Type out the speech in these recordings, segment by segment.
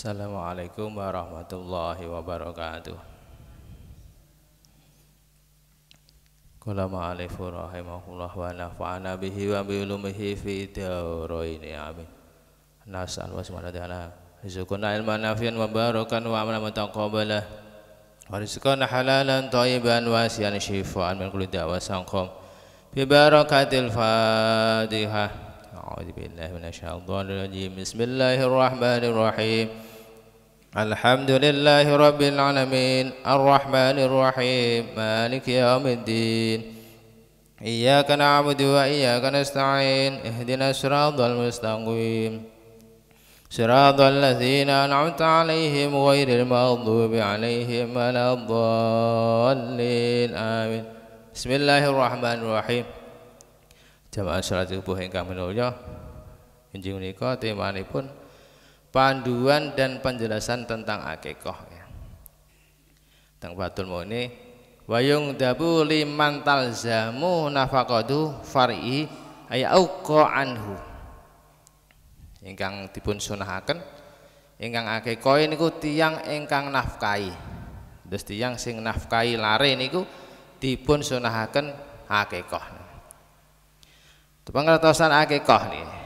Assalamualaikum warahmatullahi wabarakatuh Kala ma'alifu rahimahullah wa nafa'ana bihi wa bi'ulumihi fi dawraini amin Nasa'al wa subhanahu ta'ala Rizukuna ilman nafian wa barukan wa amalan mutaqabalah Wa rizukuna halalan taiban wa siyan syifaan min kulidah wa sangkum Bibarakatil barakatil fadihah. A'udhu billahi الشيطان rajim. Bismillahirrahmanirrahim. Bismillahirrahmanirrahim. الحمد لله رب العالمين الرحمن الرحيم مالك يوم الدين إياك نعبد وإياك نستعين اهدنا الصراط المستقيم صراط الذين أنعمت عليهم غير المغضوب عليهم ولا الضالين آمين بسم الله الرحمن الرحيم jamaah salat subuh ingkang minulya injing menika temanipun panduan dan penjelasan tentang akikoh ya. tentang batul muni wayung dabu liman talzamu nafakadu far'i ayauqa anhu ingkang dipun sunahaken ingkang akikoh niku tiang ingkang nafkai terus tiang sing nafkai lare niku dipun sunahaken akikoh Tepang kertosan akikoh nih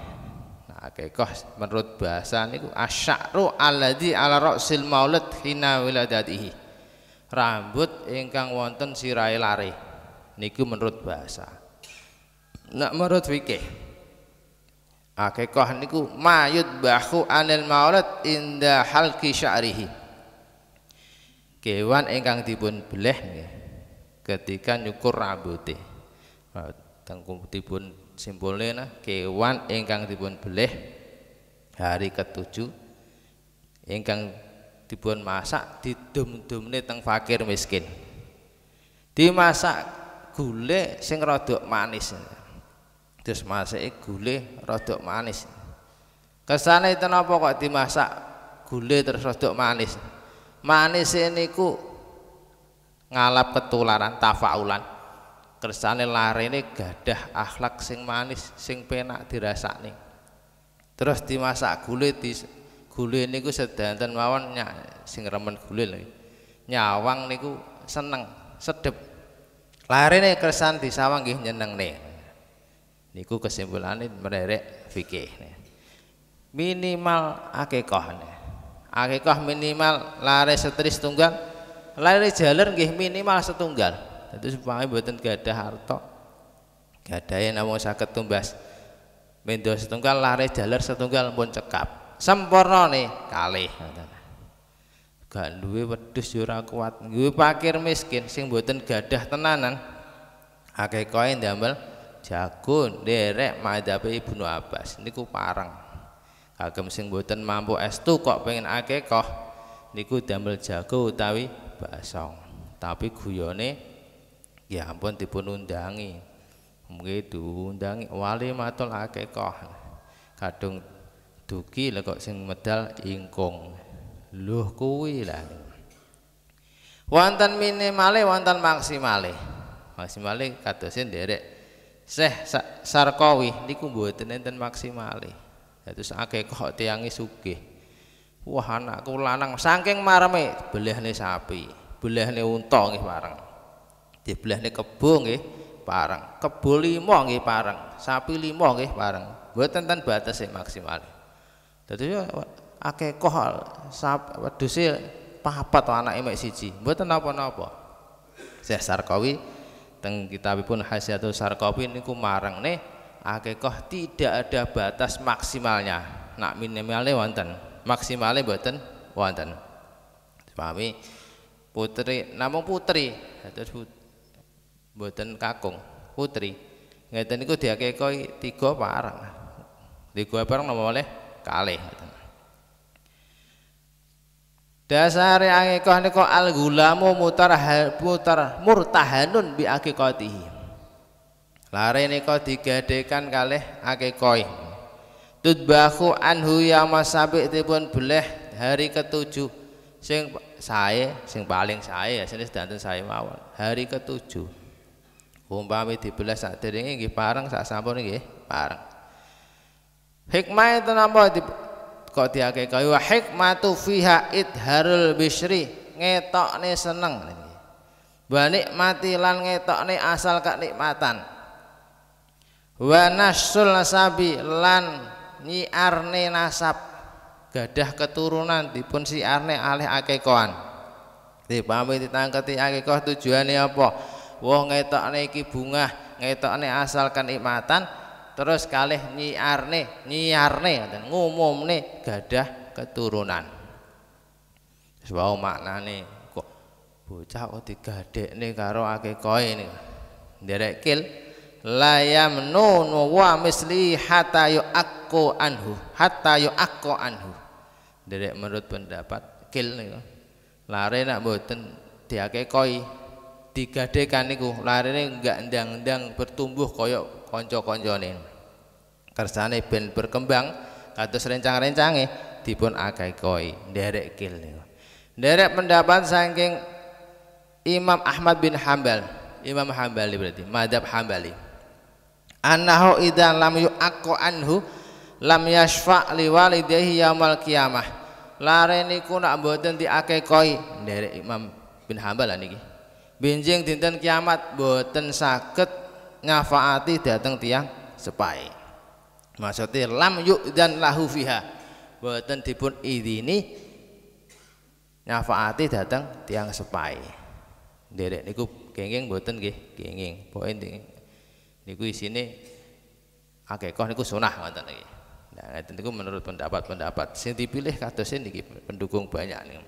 Akekah menurut bahasa niku asy'ru alladzi ala ra'sil maulid hina wiladatihi. Rambut engkang wonten sirai lari Niku menurut bahasa. Nak menurut fikih akekah niku mayut bahu anil maulid inda halqi sya'rihi. Kewan ingkang dipun beleh ketika nyukur rambutnya Tengkung dipun Simbolnya nah kewan ingkang dipun belih hari ketujuh ingkang dipun masak didum dum teng fakir miskin dimasak gule sing rodok manis terus masak gule rodok manis kesane tenapa kok dimasak gule terus rodok manis manis ku ngalap ketularan tafaulan kersane ini gadah akhlak sing manis sing penak nih. terus dimasak gulai, di gulai gue niku dan mawon nyak sing remen gulai nih nyawang niku seneng sedep Lari ini kersan Nih nyeneng nih niku ini merek fikih nih minimal nih. Akekah minimal lari setris tunggal Lari jalan gih minimal setunggal itu supaya buatan gak ada harto gak ada yang namun sakit tumbas mendo setunggal lari jalar setunggal pun cekap sempurna nih kali, gak duwe wedhus ora kuat gue pakir miskin sing buatan gadah tenanan ake koin diambil jagung derek madhabe Ibnu Abbas niku parang kagem sing buatan mampu tuh kok pengen ake koh niku diambil jago utawi basong tapi guyone ya ampun dipun undangi begitu undangi. wali matul akikoh kadung duki lah kok sing medal ingkung luh kuwi lah wonten minimale wonten maksimale maksimale kadosnya derek, seh Sarkowi, niku mboten enten maksimale Terus akekoh tiangi suge. wah anakku lanang saking marame belehne sapi belehne nih nggih bareng di kebo nggih pareng kebo lima nggih parang, sapi lima nggih pareng mboten ten batas maksimal dadi akeh kohal sap wedhuse pahapat anake emak siji mboten apa napa Syekh Sarkawi teng kita kitabipun Hasyatul Sarkawi ini marang nih akeh tidak ada batas maksimalnya nak minimalnya wonten maksimalnya boten wonten pahami putri namun putri terus mboten kakung putri ngeten niku diakekoi tiga parang tiga parang nama oleh kalih dasare akikah niku al gulamu mutar mutar murtahanun bi akikatihi lare nika digadekan kalih akikoi tudbahu anhu ya masabik tibun beleh hari ketujuh sing saya, sing paling saya, ya sini sedanten sae mawon hari ketujuh Umpami dibelah saderenge nggih pareng sak sampun nggih pareng. Hikmah itu napa di kok hikmah tu tu fiha idharul ngetok nih seneng Banyak mati lan nih asal kak nikmatan wa nasul nasabi lan arne nasab gadah keturunan dipun arne alih akekoan dipamit ditangkati akekoh tujuannya apa wah ngetokne iki bungah ngetokne asalkan imatan terus kalih nyiarne nyiarne ngoten ngumumne gadah keturunan wis wae maknane kok bocah kok digadekne karo akikoe niku nderek kil layam nunu wa misli hatta yuakku anhu hatta yuakku anhu derek menurut pendapat kil niku lare nak mboten diake koi digadekan niku larine enggak ndang-ndang bertumbuh konco kanca-kancane kersane ben berkembang kados rencang-rencange dipun akai koi derek kil niku Derek pendapat saking Imam Ahmad bin Hambal Imam Hambali berarti madhab Hambali annahu idza lam akko anhu lam yashfa li walidayhi kiamah. qiyamah lare niku nak mboten koi derek Imam bin Hambal niki binjing dinten kiamat boten sakit ngafaati dateng tiang sepai maksudnya lam yuk dan lahu fiha boten dipun idini nyafaati dateng tiang sepai derek niku kenging boten nggih kenging poin niku isine akekah niku sunah ngoten niki nah niku menurut pendapat-pendapat sing dipilih kados e niki pendukung banyak nih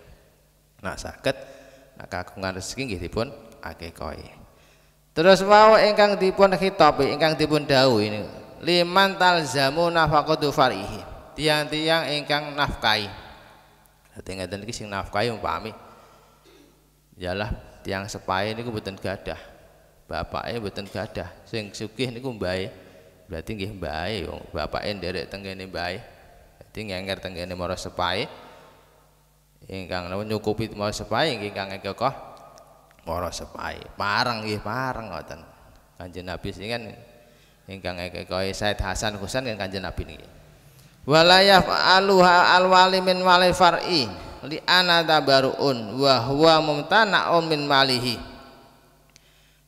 nah sakit nah, kagungan rezeki nggih dipun koi. terus mau ingkang dipun khitabi ingkang dipun ini liman talzamu nafaqatu farihi tiang-tiang ingkang nafkai. dadi ngaten iki sing nafkai umpami yalah tiang sepai niku mboten gadah bapake mboten gadah sing sugih niku mbae berarti nggih mbae wong bapake nderek tengene mbae dadi ngenger tengene mara sepahe ingkang nawa nyukupi mau sepai ingkang moro para sepai parang parang, parang ngoten kanjeng Nabi sih kan ingkang kekoh Said Hasan Husain kan kanjeng Nabi ini. walayah aluha alwali min wali far'i li anata baruun wa huwa om min malihi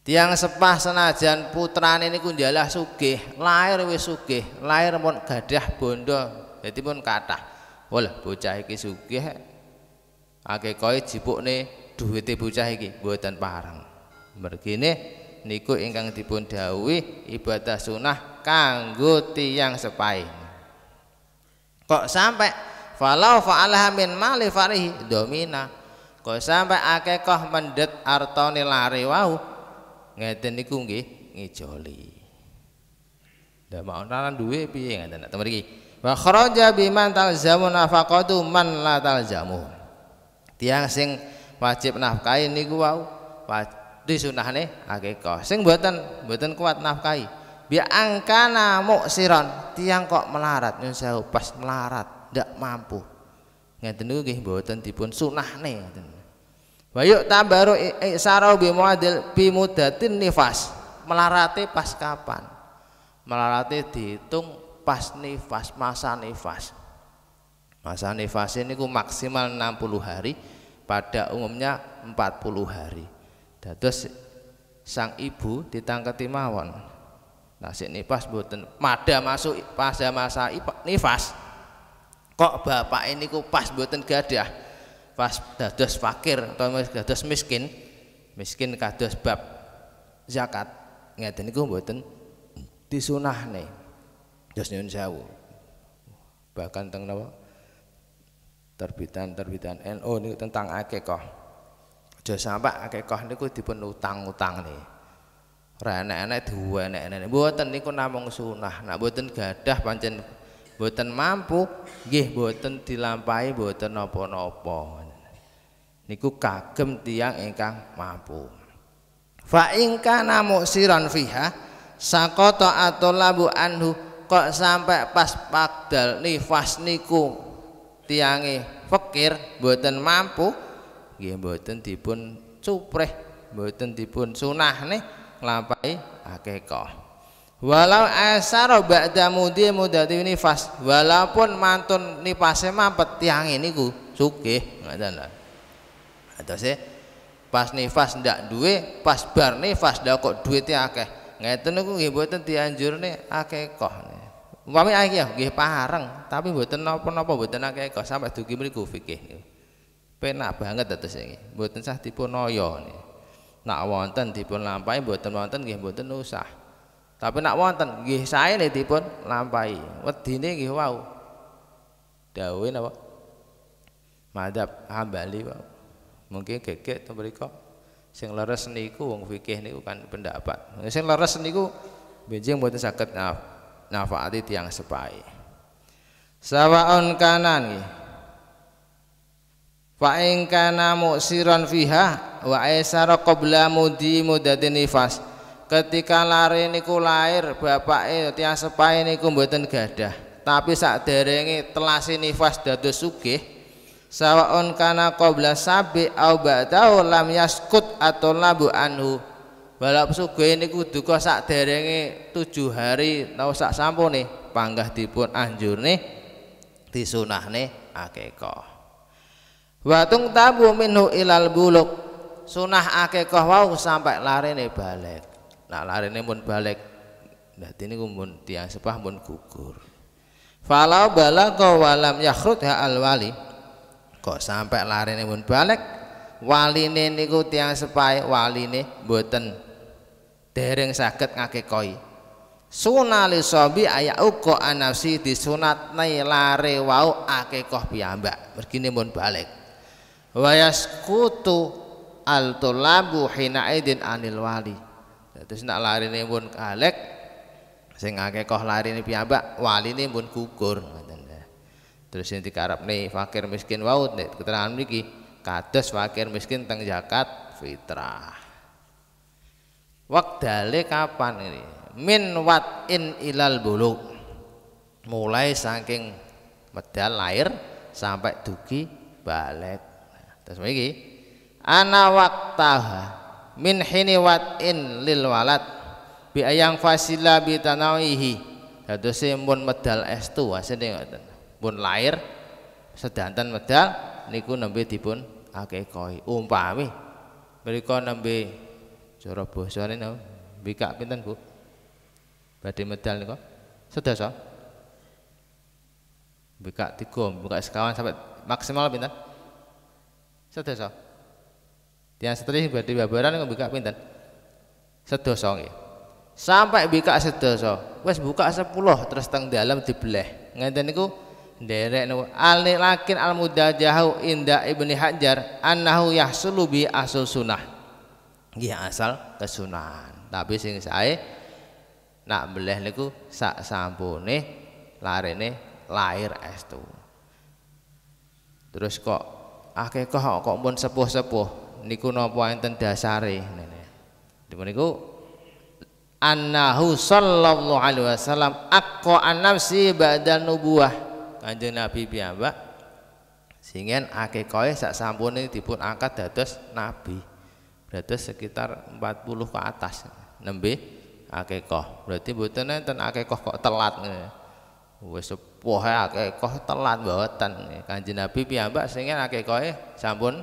tiang sepah senajan putrane niku jalah sugih lahir wis sugih lahir mon gadah bondo jadi pun kata, wala bocah iki sugih akekahe jipukne duwite bocah iki buatan parang. mrene niku ingkang dipun dawuhi ibadah sunnah kanggo tiyang sepaing kok sampai falau fa'alaha min mali farihi domina kok sampai koh mendet artoni lari wau ngeten niku nggih ngijoli ndak mau nalan duwe piye ngeten nek temen iki wa kharaja biman talzamu nafaqatu man la talzamu tiang sing wajib nafkahi niku wau disunahne kau sing buatan buatan kuat nafkahi bi angkana siron tiang kok melarat nyun sewu pas melarat ndak mampu ngeten niku nggih mboten dipun sunahne ngeten wa yuk tabaru isaro bi muadil bi mudatin nifas melarate pas kapan melarate dihitung pas nifas masa nifas Masa nifas ini ku maksimal 60 hari, pada umumnya 40 hari. Dados sang ibu ditangkati mawon. Nasi nifas buatan pada masuk pada masa nifas. Kok bapak ini ku pas gak gadah. Pas dados fakir atau dados miskin. Miskin kados bab zakat. ini buatan disunah nih Dos nyun jauh, Bahkan tentang terbitan-terbitan NU ini tentang akekoh jauh sampai ini niku dipenuh utang-utang nih. rana enak-enak diwenek buatan ini niku namung sunah. nak buatan gadah pancen buatan mampu, gih dilampai buatan nopo-nopo nopo Niku kagem tiang ingkang mampu. Fa ingka namu siran fiha atau labu anhu kok sampai pas pagdal nifas niku Tiangi fakir buatan mampu nggih di dipun cupreh pun dipun nih, ngelampai akekoh. walau asar ba'da mudi mudati nifas walaupun mantun nipase mampet tiang ini ku sugih ngoten lho atose pas nifas ndak duwe pas bar nifas ndak kok duwite akeh ngeten niku nggih mboten dianjurne akekah Umpami akeh ya gih pareng, tapi mboten apa buat tenang akeh kok sampai gimana mriku fikih niku. Penak banget atas ini Mboten sah tipu noyo nih Nak wonten dipun lampahi mboten wonten buat tenang usah. Tapi nak wonten nih tipu lampai lampahi. ini gih wow Dawuhe apa madap Hambali wow. Mungkin tuh beri kok. Sing leres niku wong fikih niku kan pendapat. Sing leres niku buat tenang sakit nah, nafaati tiang sepai sawaun kanan fa siran kana muksiran fiha wa aisara qabla mudi mudatin nifas ketika lari niku lahir itu ya tiang sepai niku mboten gadah tapi saat derengi telasi nifas dados sugih sawaun kana qabla sabi au ba'dahu lam yaskut atau labu anhu balap sugih niku sak derengi tujuh hari tau sak nih panggah dipun anjurne nih akekoh. watung tabu minhu ilal buluk sunah akekoh wau sampai nih balik nah nih pun balik dadi niku mun tiang sepah pun gugur falau balagha walam ha al wali kok sampai nih pun balik nih niku tiang sepai nih buatan dereng saged ngakekoi sunali sobi ayak uko anafsi disunat lare wau koh piyambak begini mun balik kutu al tulabu idin anil wali terus nak lari nih pun kalek sing koh lari nih piyambak wali nih pun gugur ya. terus ini dikarap nih fakir miskin wau keterangan miki kados fakir miskin teng jakat fitrah Wakdale kapan ini? Min wat in ilal buluk. Mulai saking medal lahir sampai dugi balik. Terus begini ana waktaha min hini wat in lil walat bi ayang fasila bi tanawihi. Dadose mun medal estu asine ngoten. Pun lahir sedanten medal niku nembe dipun akekoi umpami mriko nembe Cara ini napa? Bikak pinten, Bu? Badhe medal nika. Sedasa. bika tiga, buka sekawan sampai maksimal pinten? Sedasa. Tiang setri berarti babaran bika bikak pinten? Sedasa nggih. Sampai bikak sedasa. wes buka sepuluh terus teng dalam dibelah. Ngenten niku derek nu alni lakin al mudajahu inda ibni hajar annahu yahsulu bi asul sunnah Iya asal kesunan tapi sing saya nak beleh niku sak lari nih lahir es estu terus kok akeh kok kok pun sepuh-sepuh niku napa enten dasare ngene niku annahu sallallahu alaihi wasallam aqqa an-nafsi ba'da nubuwah kanjeng nabi piyambak singen akekae sak sampune dipun angkat dados nabi berarti sekitar 40 ke atas nembe akekoh berarti mboten ten akekoh kok telat nih. Eh. wes sepuh akekoh telat mboten kanji Nabi piyambak akekoh eh sampun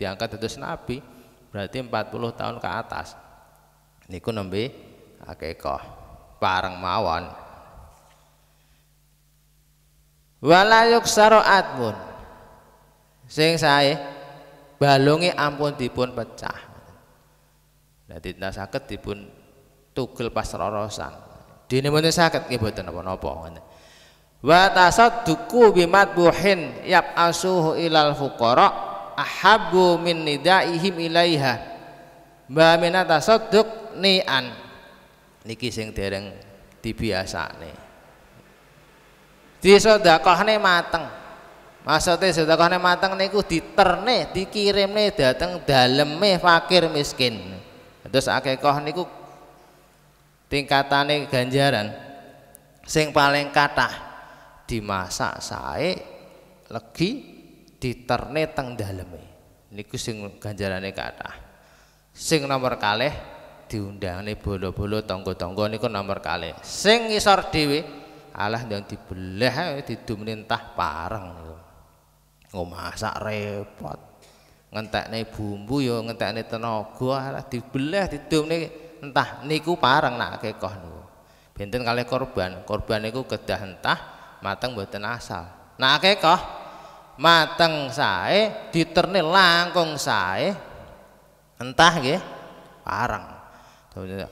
diangkat terus nabi berarti 40 tahun ke atas niku nembe akekoh parang mawon walayuk saroat bun, sing saya balunge ampun dipun pecah nah tidak sakit dipun tugel Di dene mboten sakit nggih mboten nopo-nopo. ngoten wa bimat buhin yap asuhu ilal fukoro ahabu min nidaihim ilaiha wa min tasadduq ni'an niki sing dereng disodakoh disedekahne mateng Maksudnya sedekahnya matang niku diterne, dikirimne dateng daleme fakir miskin. Terus akekah niku tingkatane ganjaran sing paling kathah dimasak sae legi diterne teng daleme. Niku sing ganjarane kata. Sing nomor kalih nih bolo-bolo tonggo-tonggo niku nomor kalih. Sing isar dewi alah yang dibelah didumnintah pareng niku nggo masak repot nih bumbu ya ngentekne tenaga lah dibelah didumne entah niku parang nak kekoh niku benten kali korban korban niku kedah entah mateng mboten asal nak kekoh mateng sae diterne langkung sae entah nggih parang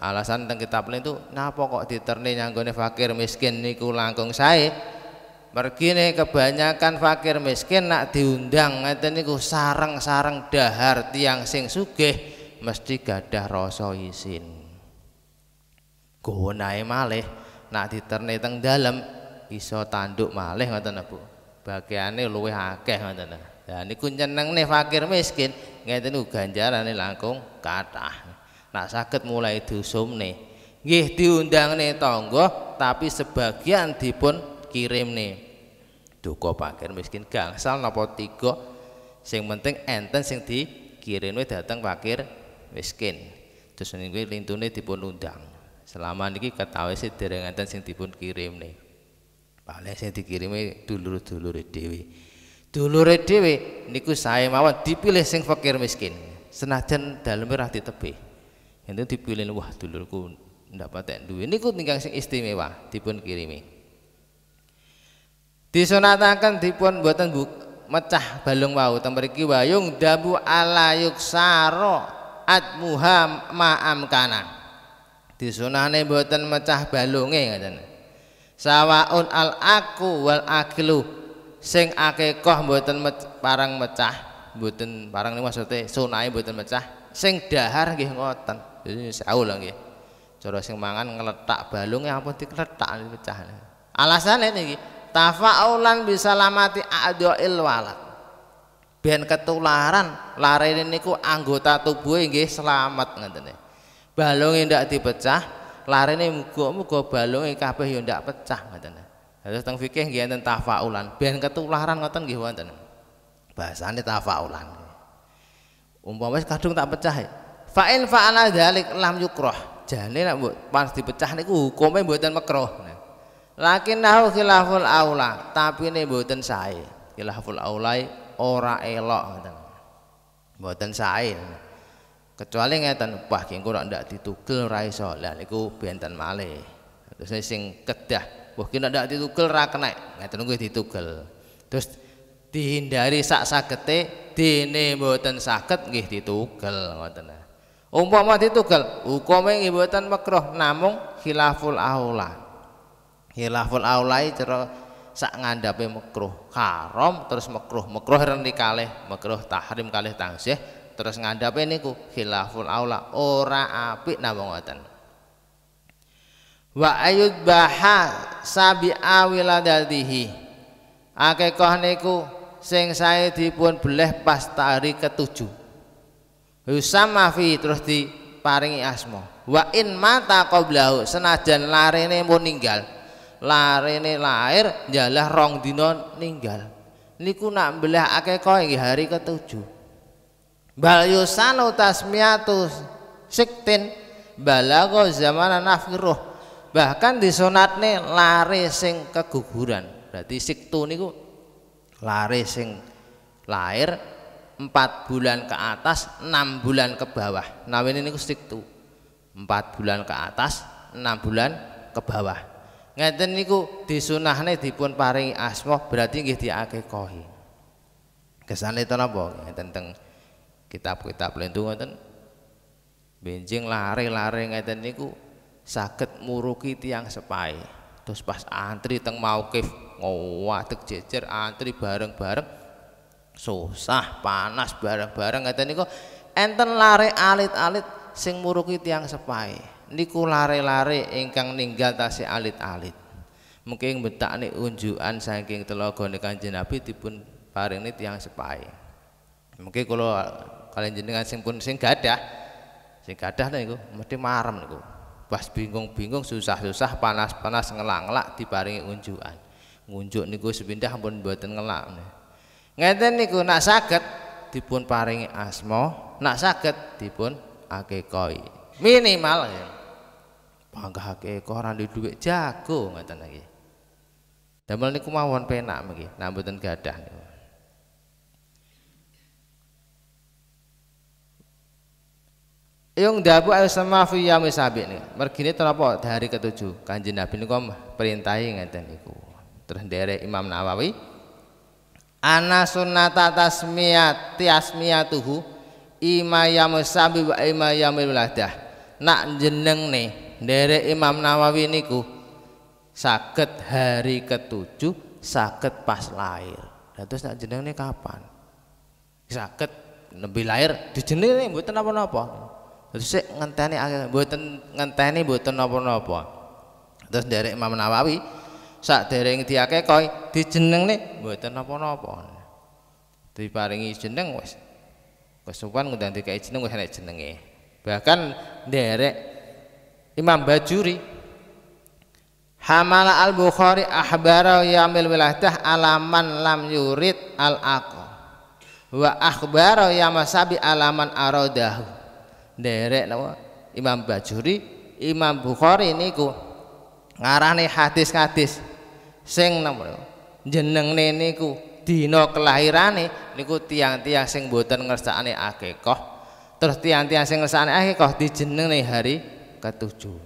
alasan teng kitab itu napa kok diterne nyanggone fakir miskin niku langkung sae Mergine kebanyakan fakir miskin nak diundang ngeten niku sareng sarang dahar tiang sing sugih mesti gadah rasa isin. Gonae malih nak diterne teng dalem iso tanduk malih ngoten Bu. bagian Bagiane luwih akeh ngoten. Lah niku nih fakir miskin ngeten niku nih langkung kata, Nak sakit mulai dusumne. diundang nih tonggo, tapi sebagian dipun kirim nih duko pakir miskin gangsal nopo tiga sing penting enten sing dikirimi dateng pakir miskin terus niku lintune dipun undang selama niki sih dereng enten sing dipun kirim nih paling sing dikirimi dulur-dulure dewi, dulure dewi, niku saya mawon dipilih sing fakir miskin senajan daleme di tepi enten dipilih wah dulurku ndak patek duwe niku ingkang sing istimewa dipun kirimi disunataken dipun boten buk mecah balung wau temperiki wayung dabu ala yuksara atmuha ma'am kana disunahne buatan mecah balunge ngoten sawaun al aku wal akilu sing akekah boten mecah, parang mecah buatan parang ini maksudnya sunai buatan mecah sing dahar gih ngoten jadi saul nggih cara sing mangan ngeletak balunge ampun dikletak pecah alasane niki tafa'ulan lamati adil walad ben ketularan ini ku anggota tubuh nggih selamat ya. balung balunge tidak dipecah mugo mugo balung balunge kabeh yang tidak pecah ngoten harus ya. tentang fikih nggih tentang tafa'ulan ben ketularan ngoten nggih wonten bahasannya tafa'ulan umpama wis kadung tak pecah ya fa'in fa'ala dalik lam yukrah jane buat pas dipecah niku hukume mboten makruh Lakin lakinnahu khilaful aula tapi ini buatan sae khilaful aula ora elok buatan saya sae kecuali ngeten wah yang kurang ndak ditugel rai iso lha niku benten male terus sing kedah wah ki ndak ditugel rai nggak ngeten gue ditugel terus dihindari sak sakete dene buatan saged nggih ditugel ngoten umpama ditugel hukume nggih ibuatan makroh namung khilaful aula Hilaful aulai cara sak ngandhape makruh haram terus makruh makruh rendi kalih makruh tahrim kalih tangsih terus ngandhape niku hilaful aula ora apik napa ngoten wa ayud baha sabi Ake koh niku sing saya dipun beleh pas tari ketujuh Husama fi terus diparingi asma wa in mata qablahu senajan larene pun ninggal Lari larene lahir jalah rong dinon ninggal niku nak belah koi hari ketujuh bal yusanu tasmiatu siktin balago zaman nafiruh. bahkan di sunat nih lari sing keguguran berarti siktu niku lari sing lahir empat bulan ke atas enam bulan ke bawah nah ini niku siktu empat bulan ke atas enam bulan ke bawah ngeten niku disunahne dipun paringi asma berarti nggih diakekahi kesane ten napa ngeten teng kitab-kitab lentu ngoten benjing lare-lare ngeten niku saged muruki tiang sepai terus pas antri teng maukif ngowatek jejer antri bareng-bareng susah panas bareng-bareng ngeten niku enten lare alit-alit sing muruki tiang sepai niku lare-lare ingkang ninggal tasih alit-alit mungkin betak betakne unjuan saking telagane Kanjeng Nabi dipun paringi yang sepai. mungkin kalau kalian jenengan sing pun sing gadah sing gadah niku mesti marem niku pas bingung-bingung susah-susah panas-panas ngelak-ngelak diparingi unjuan ngunjuk niku sepindah pun buat ngelak ngeten niku nak saged dipun paringi asmo, nak saged dipun akekoi minimal ya banggahake kok koran di duit jago ngata lagi Damel ini kumawan penak lagi Nambutan gadah yang Yung dabu ayo sama fi yami sabi nih. Mergini terapa dari ketujuh kanjeng Nabi niku perintahi ngeten niku. Terus dari Imam Nawawi Ana sunnata tasmiyat tiasmiyatuhu ima yamu sabi wa ima yamil Nak jeneng nih derek Imam Nawawi niku sakit hari ketujuh sakit pas lahir terus nak jeneng ini kapan sakit lebih lahir di dijeneng ini buatan apa-apa terus ngenteni buatan ngenteni buatan apa-apa terus derek Imam Nawawi sak yang diake koi di jeneng dijenengne buatan apa-apa? Diparingi jeneng wis. Kesuwan ngundang dikai jeneng wis naik jenenge. Bahkan derek Imam Bajuri Hamala al-Bukhari ahbara yamil wiladah alaman lam yurid al-aqo wa akhbara yamasabi alaman aradahu derek napa Imam Bajuri Imam Bukhari niku ngarani hadis-hadis sing napa jenengne niku dina kelahirane niku tiang-tiang sing boten ngersakane akikah terus tiang-tiang sing ngersakane jeneng dijenengne hari ketujuh.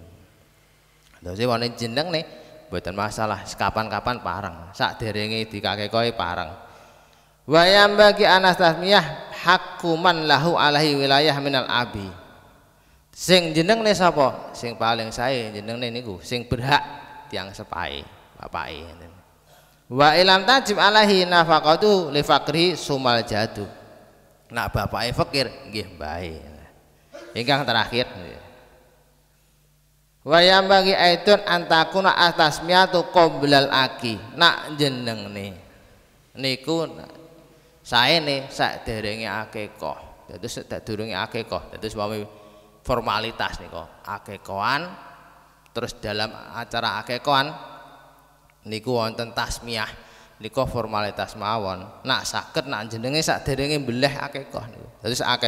Dadi wanita jeneng nih buatan masalah kapan-kapan parang. Sak di kakek koi parang. Wayam bagi anas tasmiyah hakuman lahu alahi wilayah minal abi. Sing jeneng nih sapa? Sing paling saya jeneng nih niku sing berhak tiang sepai bapak ini. Wa ilam tajib alahi nafakatu li lefakri sumal jatuh. Nak bapak fakir gih baik. Ingkang terakhir. Wayang bagi aitun antakuna atas miatu kobilal aki nak jeneng nih niku saya nih sak derenge akikoh terus sak durunge akeko, terus suami formalitas nih kok terus dalam acara akekoan, niku wonten tasmiyah niku formalitas mawon nak sakit nak jenenge sak derenge beleh jadi ake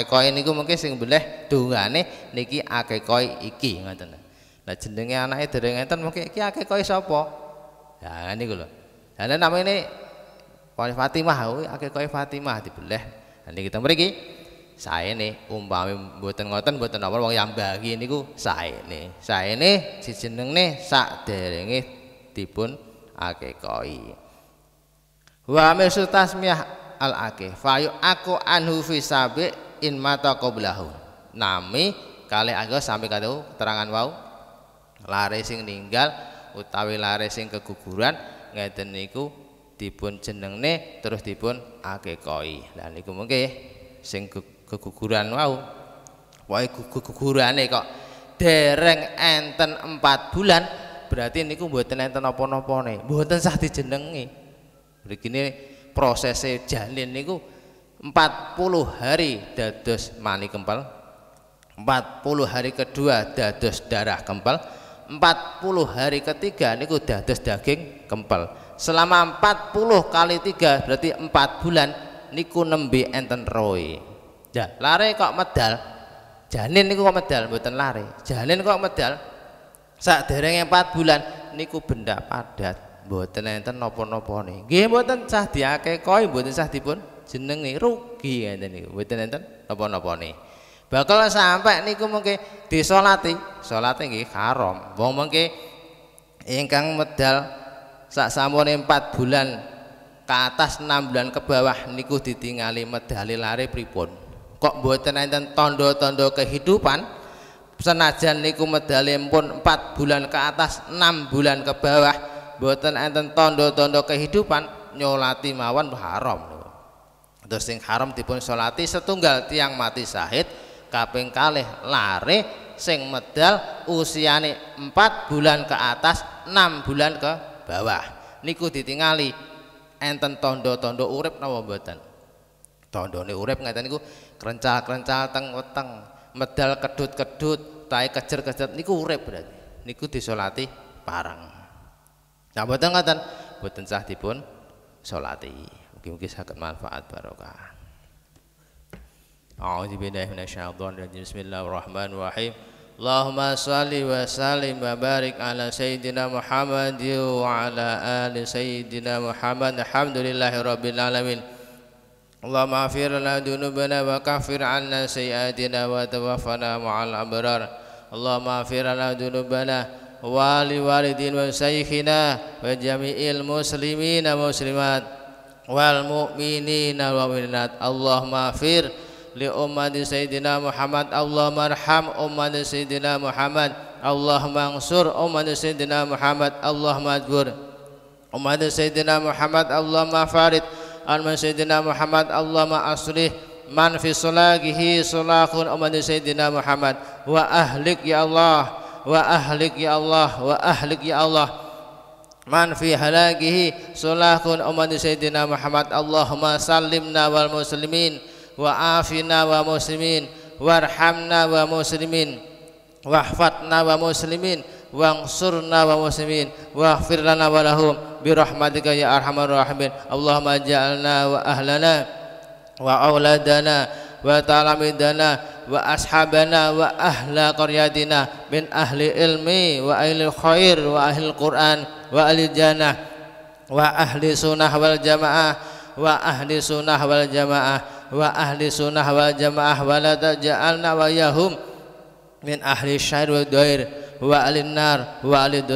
akeko ini niku mungkin sing beleh dungane niki akikoh iki ngoten lah jenenge anake dereng enten mungkin iki akeh koe sapa? Ya loh. lho. Lah ini, koe Fatimah kuwi oh, akeh koe Fatimah dibeleh. Lah kita mriki saene umpami mboten ngoten mboten apa wong yang bagi niku saene. Saene nih, saderenge dipun koi. Wa misu tasmiyah al akeh fayu aku anhu fi sabi in mata qablahu. Nami kali aku sampai kata keterangan wau lare sing ninggal utawi lare sing keguguran ngeten niku dipun jenengne terus dipun akekoi lah niku mengke sing keguguran wau wae kegugurane kok dereng enten empat bulan berarti niku buatan enten apa-apane sahti sah dijenengi begini prosesnya janin niku 40 hari dados mani kempel 40 hari kedua dados darah kempel 40 hari ketiga niku dados daging kempel. Selama 40 kali tiga berarti 4 bulan niku nembe enten roe. Ya, lari kok medal. Janin niku kok medal mboten lari. Janin kok medal Saat dereng 4 bulan niku benda padat mboten enten napa-napane. Nggih mboten sah diake diakekoi mboten sah dipun jenengi rugi ngeten niku. Mboten enten nopo napane bakal sampai niku mungkin disolati solate nih haram wong mungkin ingkang medal sak nih 4 bulan ke atas 6 bulan ke bawah niku ditingali medali lari pripun kok mboten enten tondo-tondo kehidupan senajan niku medali pun 4 bulan ke atas 6 bulan ke bawah mboten enten tondo-tondo kehidupan nyolati mawon haram terus sing haram dipun solati setunggal tiang mati sahid kaping kalih lare sing medal usiane 4 bulan ke atas 6 bulan ke bawah niku ditingali enten tondo-tondo urip napa mboten tondone urip ngaten niku kerencal-kerencal teng weteng medal kedut-kedut tae kejer-kejer niku urip berarti niku disolati parang nah mboten ngaten mboten sah dipun solati mungkin mungkin saged manfaat barokah A'udzu billahi minasyaitonir rajim. Bismillahirrahmanirrahim. Allahumma salli wa sallim wa barik ala sayyidina Muhammad wa ala ali sayyidina Muhammad. Alhamdulillahi rabbil alamin. Allahumma afir lana dunubana wa kafir anna sayyiatina wa tawaffana ma'al abrar. Allahumma afir lana dunubana wa li walidin wa syekhina wa jami'il muslimina muslimat wal mu'minina wa mu'minat. Allahumma afir li ummati Sayyidina Muhammad Allah marham ummati Sayyidina Muhammad Allah ansur ummati Sayyidina Muhammad Allah adbur ummati Sayyidina Muhammad Allah mafarid ummati Sayyidina Muhammad Allah maasrih, man fi sulagihi sulahun ummati Sayyidina Muhammad wa ahlik ya Allah wa ahlik ya Allah wa ahlik ya Allah Man fi halakihi sulahun ummati Sayyidina Muhammad Allahumma salimna wal muslimin wa afina wa muslimin warhamna wa muslimin wahfatna wa muslimin wangsurna wa muslimin waghfir lana wa lahum birahmatika ya arhamar rahimin Allahumma ja'alna wa ahlana wa auladana wa talamidana wa ashabana wa ahla qaryatina min ahli ilmi wa ahli khair wa ahli quran wa ahli jannah wa ahli sunnah wal jamaah wa ahli sunnah wal jamaah wa ahli sunnah wal jamaah wa la taj'alna wa yahum min ahli syair wa dair wa alin nar wa alid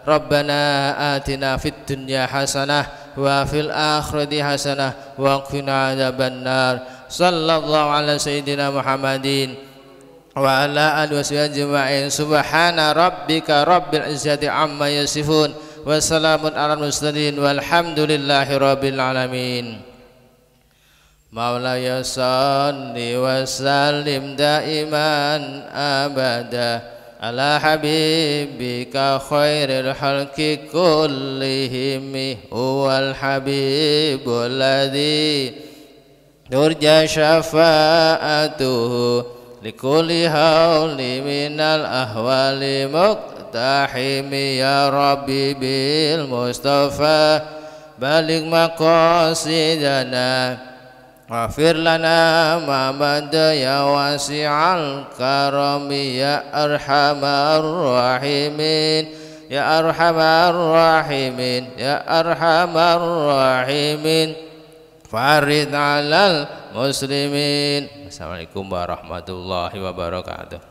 Rabbana atina fid dunya hasanah wa fil akhirati hasanah wa qina adzaban nar sallallahu ala sayyidina Muhammadin wa ala alihi wasahbihi ajma'in subhana rabbika rabbil izzati amma yasifun wa salamun alal mursalin walhamdulillahi rabbil alamin مولاي صل وسلم دائما أبدا على حبيبك خير الخلق كلهم هو الحبيب الذي ترجى شفاعته لكل هول من الأهوال مقتحم يا ربي بالمصطفى بلغ مقاصدنا Ghafir lana ma bada ya wasi'al karami ya arhamar rahimin ya arhamar rahimin ya arhamar rahimin farid alal muslimin Assalamualaikum warahmatullahi wabarakatuh